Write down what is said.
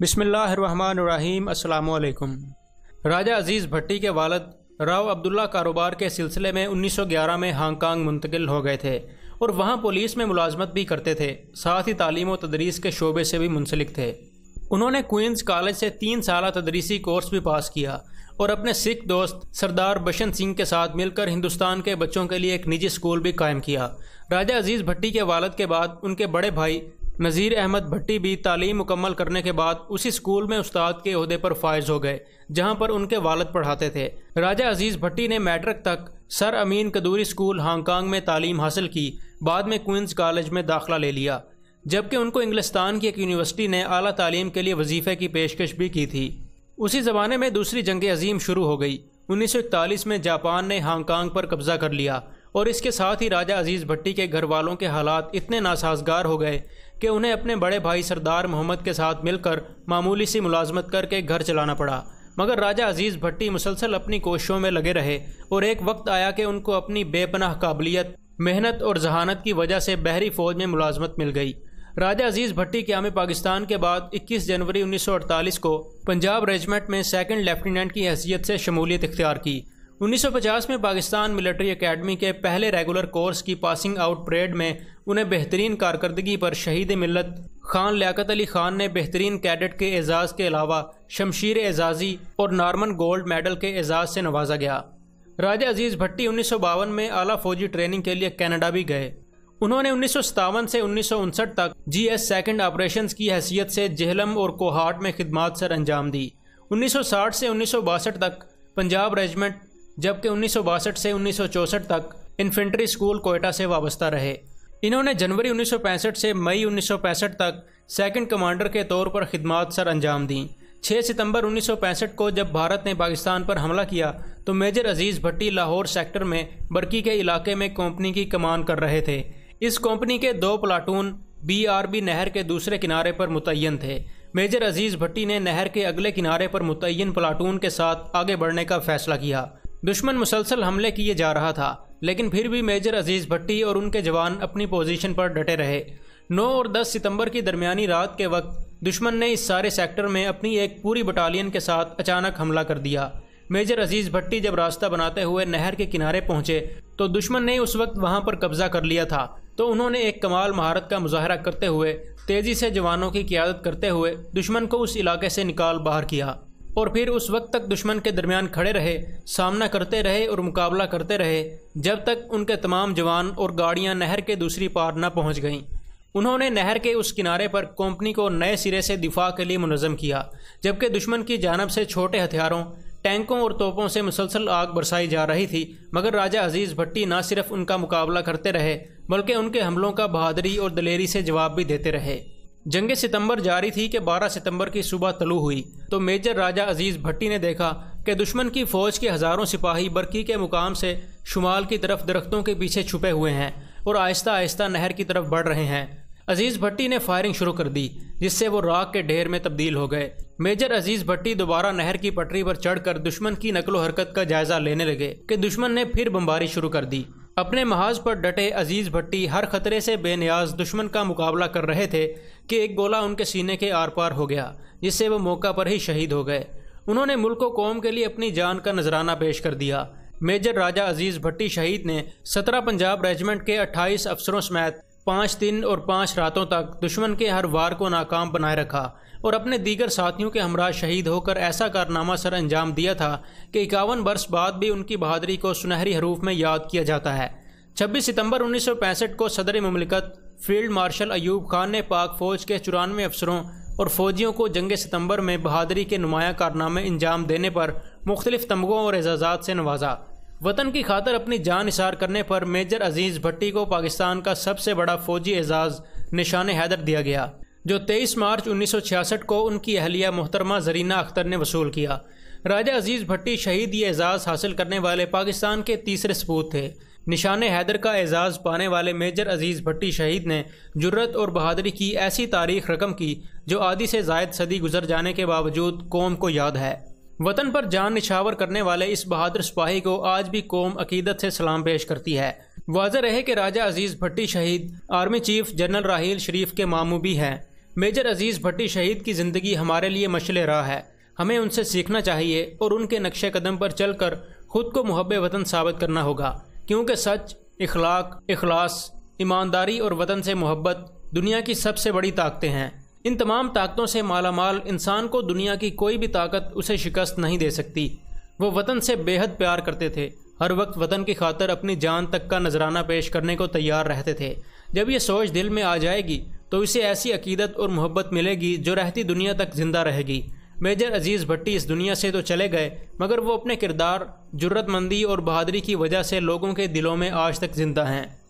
बिसमीम् अल्लाम राजा अजीज़ भट्टी के वालद राव अब्दुल्ला कारोबार के सिलसिले में 1911 में हांगकांग मुंतकिल हो गए थे और वहाँ पुलिस में मुलाजमत भी करते थे साथ ही तालीम और तदरीस के शोबे से भी मुंसलिक थे उन्होंने क्वींस कॉलेज से तीन साल तदरीसी कोर्स भी पास किया और अपने सिख दोस्त सरदार बशन सिंह के साथ मिलकर हिंदुस्तान के बच्चों के लिए एक निजी स्कूल भी कायम किया राजा अजीज़ भट्टी के वालद के बाद उनके बड़े भाई नज़ीर अहमद भट्टी भी तालीम मुकम्मल करने के बाद उसी स्कूल में उस्ताद के अहदे पर फायज हो गए जहां पर उनके वालद पढ़ाते थे राजा अजीज़ भट्टी ने मैट्रिक तक सर अमीन कदूरी स्कूल हांगकांग में तालीम हासिल की बाद में क्वींस कॉलेज में दाखिला ले लिया जबकि उनको इंग्लिस्तान की एक यूनिवर्सिटी ने अली तालीम के लिए वजीफ़े की पेशकश भी की थी उसी ज़माने में दूसरी जंग अजीम शुरू हो गई उन्नीस में जापान ने हांगकांग पर कब्ज़ा कर लिया और इसके साथ ही राजा अजीज़ भट्टी के घर वालों के हालात इतने नासाजगार हो गए कि उन्हें अपने बड़े भाई सरदार मोहम्मद के साथ मिलकर मामूली सी मुलाजमत करके घर चलाना पड़ा मगर राजा अजीज़ भट्टी मुसलसल अपनी कोशिशों में लगे रहे और एक वक्त आया कि उनको अपनी बेपनाह काबिलियत मेहनत और जहानत की वजह से बहरी फ़ौज में मुलाजमत मिल गई राजा अजीज़ भट्टी क्याम पाकिस्तान के बाद 21 जनवरी 1948 को पंजाब रेजिमेंट में सेकंड लेफ्टिनेंट की हैसियत से शमूलियत इख्तियार की 1950 में पाकिस्तान मिलिट्री एकेडमी के पहले रेगुलर कोर्स की पासिंग आउट परेड में उन्हें बेहतरीन कारकर्दगी पर शहीद मिलत खान लियाकत अली खान ने बेहतरीन कैडेट के एजाज़ के अलावा शमशीर एजाजी और नॉर्मन गोल्ड मेडल के एजाज़ से नवाजा गया राजा अजीज़ भट्टी उन्नीस में आला फौजी ट्रेनिंग के लिए कैनेडा भी गए उन्होंने उन्नीस से उन्नीस तक जी एस सेकेंड ऑपरेशन की हैसियत से जहलम और कोहाट में खिदमत सर अंजाम दी 1960 से उन्नीस तक पंजाब रेजिमेंट जबकि उन्नीस से उन्नीस तक इन्फेंट्री स्कूल कोयटा से वाबस्ता रहे इन्होंने जनवरी 1965 से मई 1965 तक सेकंड कमांडर के तौर पर खिदमत सर अंजाम दी 6 सितंबर 1965 को जब भारत ने पाकिस्तान पर हमला किया तो मेजर अजीज़ भट्टी लाहौर सेक्टर में बर्की के इलाके में कंपनी की कमान कर रहे थे इस कंपनी के दो प्लाटून बीआरबी नहर के दूसरे किनारे पर मुतयन थे मेजर अजीज़ भट्टी ने नहर के अगले किनारे पर मुतयन प्लाटून के साथ आगे बढ़ने का फैसला किया दुश्मन मुसलसल हमले किए जा रहा था लेकिन फिर भी मेजर अजीज़ भट्टी और उनके जवान अपनी पोजीशन पर डटे रहे 9 और 10 सितंबर की दरमियानी रात के वक्त दुश्मन ने इस सारे सेक्टर में अपनी एक पूरी बटालियन के साथ अचानक हमला कर दिया मेजर अजीज़ भट्टी जब रास्ता बनाते हुए नहर के किनारे पहुंचे तो दुश्मन ने उस वक्त वहां पर कब्जा कर लिया था तो उन्होंने एक कमाल महारत का मुजाहरा करते हुए तेज़ी से जवानों की क्यादत करते हुए दुश्मन को उस इलाके से निकाल बाहर किया और फिर उस वक्त तक दुश्मन के दरमियान खड़े रहे सामना करते रहे और मुकाबला करते रहे जब तक उनके तमाम जवान और गाड़ियां नहर के दूसरी पार न पहुंच गईं उन्होंने नहर के उस किनारे पर कंपनी को नए सिरे से दिफा के लिए मुनज़म किया जबकि दुश्मन की जानब से छोटे हथियारों टैंकों और तोपों से मुसलसल आग बरसाई जा रही थी मगर राजा अजीज़ भट्टी न सिर्फ उनका मुकाबला करते रहे बल्कि उनके हमलों का बहादरी और दलेरी से जवाब भी देते रहे जंग सितंबर जारी थी कि 12 सितंबर की सुबह तलु हुई तो मेजर राजा अजीज भट्टी ने देखा कि दुश्मन की फौज के हज़ारों सिपाही बरकी के मुकाम से शुमाल की तरफ दरख्तों के पीछे छुपे हुए हैं और आहिस्ता आहिस्ता नहर की तरफ बढ़ रहे हैं अजीज़ भट्टी ने फायरिंग शुरू कर दी जिससे वो राग के ढेर में तब्दील हो गए मेजर अजीज भट्टी दोबारा नहर की पटरी पर चढ़कर दुश्मन की नकलो हरकत का जायजा लेने लगे कि दुश्मन ने फिर बमबारी शुरू कर दी अपने महाज पर डटे अजीज़ भट्टी हर खतरे से बेनियाज दुश्मन का मुकाबला कर रहे थे कि एक गोला उनके सीने के आर पार हो गया जिससे वो मौका पर ही शहीद हो गए उन्होंने मुल्क व कौम के लिए अपनी जान का नजराना पेश कर दिया मेजर राजा अजीज़ भट्टी शहीद ने सत्रह पंजाब रेजिमेंट के अट्ठाईस अफसरों समेत पाँच दिन और पाँच रातों तक दुश्मन के हर वार को नाकाम बनाए रखा और अपने दीगर साथियों के हमराज शहीद होकर ऐसा कारनामा सर अंजाम दिया था कि इक्यावन वर्ष बाद भी उनकी बहादरी को सुनहरी हरूफ में याद किया जाता है 26 सितंबर 1965 को सदर ममलिकत फील्ड मार्शल अयूब खान ने पाक फौज के चौरानवे अफसरों और फौजियों को जंग सितंबर में बहादरी के नुमाया कारनामे अंजाम देने पर मुख्तलिफ तमगों और एजाजात से नवाजा वतन की खातर अपनी जान इशार करने पर मेजर अजीज़ भट्टी को पाकिस्तान का सबसे बड़ा फौजी एजाज़ निशान हैदर दिया गया जो 23 मार्च 1966 को उनकी अहलिया मोहतरमा जरीना अख्तर ने वसूल किया राजा अजीज़ भट्टी शहीद ये एजाज़ हासिल करने वाले पाकिस्तान के तीसरे सपूत थे निशान हैदर का एजाज़ पाने वाले मेजर अजीज़ भट्टी शहीद ने जुर्रत और बहादरी की ऐसी तारीख रकम की जो आधी से जायद सदी गुजर जाने के बावजूद कौम को याद है वतन पर जान निछावर करने वाले इस बहादुर सिपाही को आज भी कौम अकीदत से सलाम पेश करती है वाजह रहे कि राजा अजीज़ भट्टी शहीद army chief general Raheel Sharif के मामू भी हैं मेजर अजीज़ भट्टी शहीद की ज़िंदगी हमारे लिए मशले रहा है हमें उनसे सीखना चाहिए और उनके नक्श कदम पर चल कर ख़ुद को मुहब वतन साबित करना होगा क्योंकि सच इखलाक अखलास ईमानदारी और वतन से मोहब्बत दुनिया की सबसे बड़ी ताकतें हैं इन तमाम ताकतों से मालामाल इंसान को दुनिया की कोई भी ताकत उसे शिकस्त नहीं दे सकती वो वतन से बेहद प्यार करते थे हर वक्त वतन की खातर अपनी जान तक का नजराना पेश करने को तैयार रहते थे जब ये सोच दिल में आ जाएगी तो इसे ऐसी अकीदत और मोहब्बत मिलेगी जो रहती दुनिया तक ज़िंदा रहेगी मेजर अजीज़ भट्टी इस दुनिया से तो चले गए मगर वो अपने किरदार जुर्रतमंदी और बहादरी की वजह से लोगों के दिलों में आज तक ज़िंदा हैं